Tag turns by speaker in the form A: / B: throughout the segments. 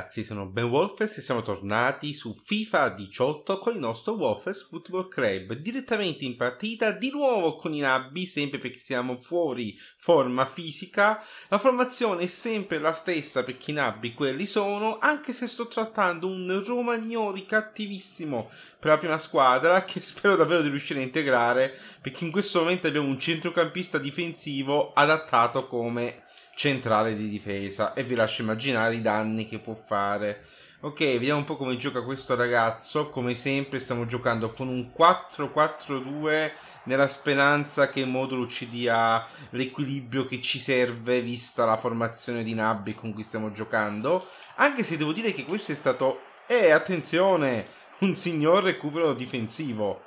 A: ragazzi, sono Ben Wolfers e siamo tornati su FIFA 18 con il nostro Wolfers Football Club, direttamente in partita, di nuovo con i nabbi, sempre perché siamo fuori forma fisica. La formazione è sempre la stessa perché i nabbi quelli sono, anche se sto trattando un Romagnoli cattivissimo per la prima squadra che spero davvero di riuscire a integrare perché in questo momento abbiamo un centrocampista difensivo adattato come centrale di difesa e vi lascio immaginare i danni che può fare. Ok, vediamo un po' come gioca questo ragazzo. Come sempre stiamo giocando con un 4-4-2 nella speranza che Modulo ci dia l'equilibrio che ci serve vista la formazione di Nabbi con cui stiamo giocando. Anche se devo dire che questo è stato... Eh, attenzione! Un signor recupero difensivo.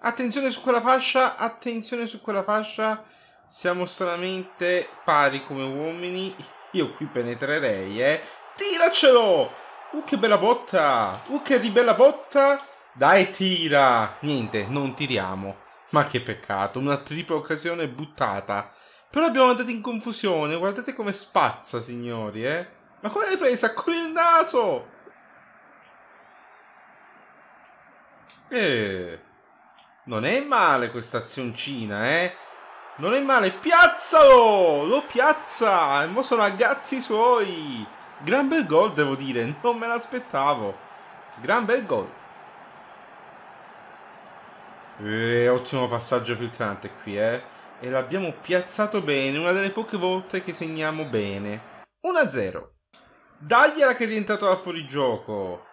A: Attenzione su quella fascia, attenzione su quella fascia siamo stranamente pari come uomini. Io qui penetrerei, eh. Tiracelo! Uh, che bella botta! Uh, che ribella botta! Dai, tira! Niente, non tiriamo. Ma che peccato, una tripla occasione buttata. Però abbiamo andato in confusione. Guardate come spazza, signori, eh. Ma come l'hai presa? Con il naso! Eh. Non è male questa azioncina, eh. Non è male, piazzalo! Lo piazza! E mo sono ragazzi suoi! Gran bel gol, devo dire, non me l'aspettavo. Gran bel gol. Eh, ottimo passaggio filtrante qui, eh. E l'abbiamo piazzato bene, una delle poche volte che segniamo bene. 1-0. Dagliela che è rientrato da fuorigioco.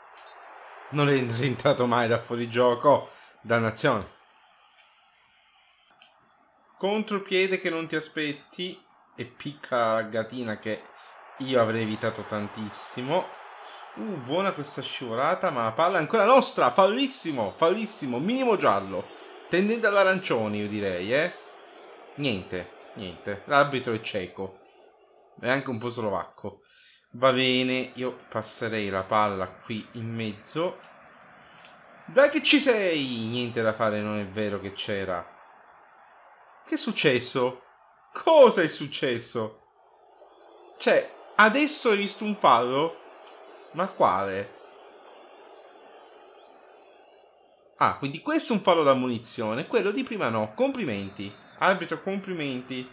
A: Non è rientrato mai da fuorigioco. Dannazione. Contropiede che non ti aspetti e picca la gatina che io avrei evitato tantissimo. Uh, buona questa scivolata, ma la palla è ancora nostra. Fallissimo, fallissimo, minimo giallo. Tendente all'arancione, io direi, eh. Niente, niente. L'arbitro è cieco. È anche un po' slovacco. Va bene, io passerei la palla qui in mezzo. Dai che ci sei! Niente da fare, non è vero che c'era. Che è successo? Cosa è successo? Cioè, adesso hai visto un fallo? Ma quale? Ah, quindi questo è un fallo da munizione, quello di prima no. Complimenti. Arbitro, complimenti.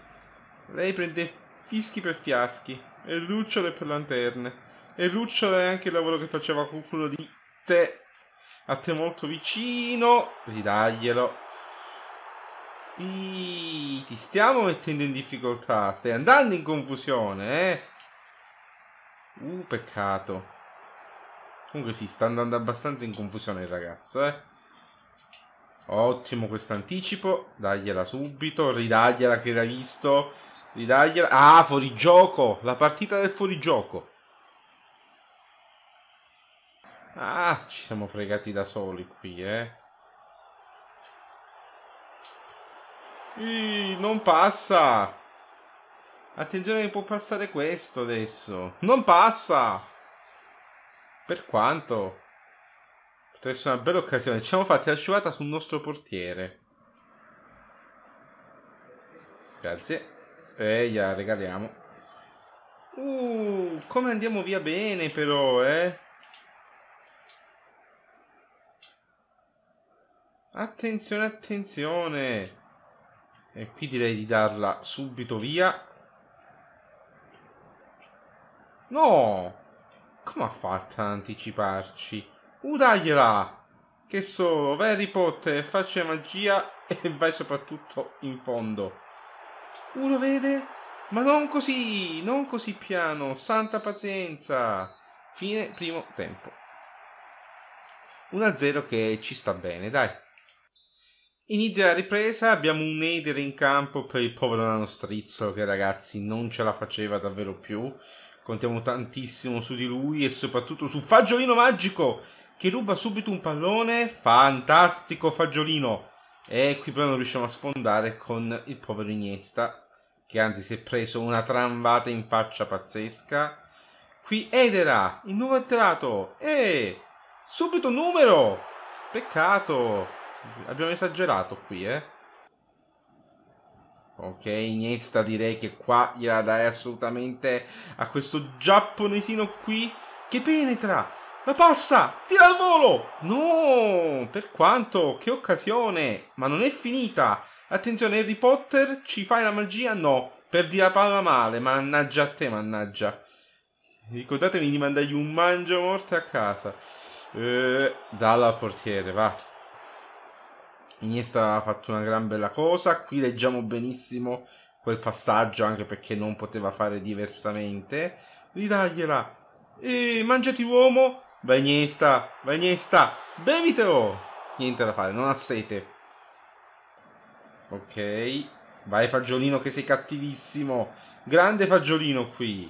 A: Lei prende fischi per fiaschi e lucciole per lanterne. E lucciole è anche il lavoro che faceva con quello di te. A te molto vicino. Ridaglielo. Iii, ti stiamo mettendo in difficoltà. Stai andando in confusione, eh? Uh, peccato. Comunque si sì, sta andando abbastanza in confusione il ragazzo, eh? Ottimo questo anticipo. Dagliela subito. Ridagliela che l'hai visto. Ridagliela. Ah, fuorigioco. La partita del fuorigioco. Ah, ci siamo fregati da soli qui, eh. Ih, non passa. Attenzione che può passare questo adesso. Non passa. Per quanto? Potrebbe essere una bella occasione. Ci siamo fatti la scivolata sul nostro portiere. Grazie. E gliela regaliamo. Uh, come andiamo via bene però, eh. Attenzione, attenzione. E qui direi di darla subito via. No! Come ha fatto a anticiparci? Udagliela! Uh, che sono Harry Potter, faccia magia e vai soprattutto in fondo. uno uh, vede? Ma non così, non così piano, santa pazienza. Fine primo tempo. 1-0 che ci sta bene, dai. Inizia la ripresa, abbiamo un Eder in campo per il povero nano strizzo che ragazzi non ce la faceva davvero più. Contiamo tantissimo su di lui e soprattutto su Fagiolino Magico che ruba subito un pallone. Fantastico Fagiolino! E qui però non riusciamo a sfondare con il povero Iniesta che anzi si è preso una tramvata in faccia pazzesca. Qui Edera, il nuovo atterrato! E subito numero! Peccato! Abbiamo esagerato qui, eh. Ok, Iniesta direi che qua gliela dai assolutamente a questo giapponesino qui che penetra. La passa! Tira al volo! No! Per quanto? Che occasione! Ma non è finita! Attenzione, Harry Potter, ci fai la magia? No! Perdi la palla male, mannaggia a te, mannaggia. Ricordatemi di mandargli un mangio morte a casa. Eh, dalla portiere, va. Iniesta ha fatto una gran bella cosa. Qui leggiamo benissimo quel passaggio anche perché non poteva fare diversamente. Ridagliela. E mangiati uomo. Vai Iniesta, vai Iniesta. Bevitelo. Niente da fare, non ha sete. Ok. Vai Fagiolino che sei cattivissimo. Grande Fagiolino qui.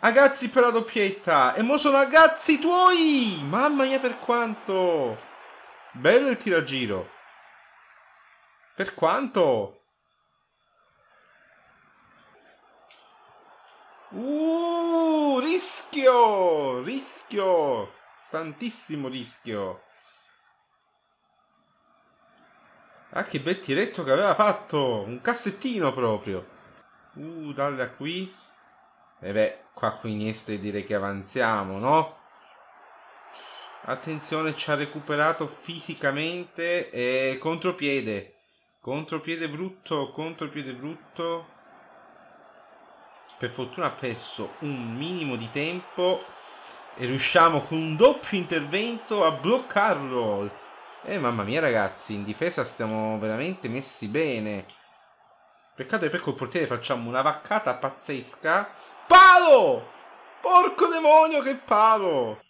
A: Agazzi per la doppietta. E mo sono agazzi tuoi. Mamma mia per quanto. Bello il tiragiro. Per quanto? Uh, rischio! Rischio! Tantissimo rischio! Ah, che bel tiretto che aveva fatto! Un cassettino proprio! Uh, dalle dalla qui... E eh beh, qua con Iniesta direi che avanziamo, no? Attenzione, ci ha recuperato fisicamente e eh, contropiede. Contropiede brutto, contropiede brutto. Per fortuna ha perso un minimo di tempo. E riusciamo con un doppio intervento a bloccarlo. E eh, mamma mia ragazzi, in difesa stiamo veramente messi bene. Peccato che per col portiere facciamo una vaccata pazzesca. Palo! Porco demonio che palo!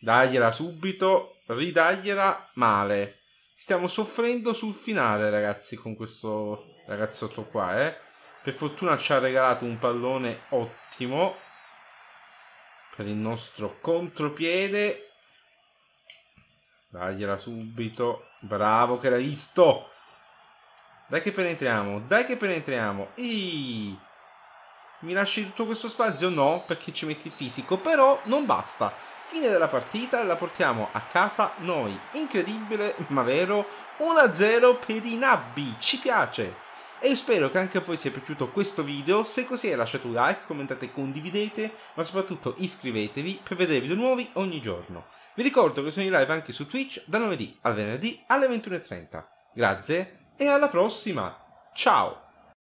A: Dagliela subito, ridagliela male. Stiamo soffrendo sul finale, ragazzi, con questo ragazzotto qua, eh. Per fortuna ci ha regalato un pallone ottimo per il nostro contropiede. Dagliela subito. Bravo che l'hai visto. Dai che penetriamo, dai che penetriamo. Ehi! Mi lasci tutto questo spazio? No, perché ci metti fisico, però non basta. Fine della partita, e la portiamo a casa noi. Incredibile, ma vero, 1-0 per i Nabbi, ci piace. E io spero che anche a voi sia piaciuto questo video, se così è lasciate un like, commentate, e condividete, ma soprattutto iscrivetevi per vedere video nuovi ogni giorno. Vi ricordo che sono in live anche su Twitch da lunedì al venerdì alle 21.30. Grazie e alla prossima, ciao!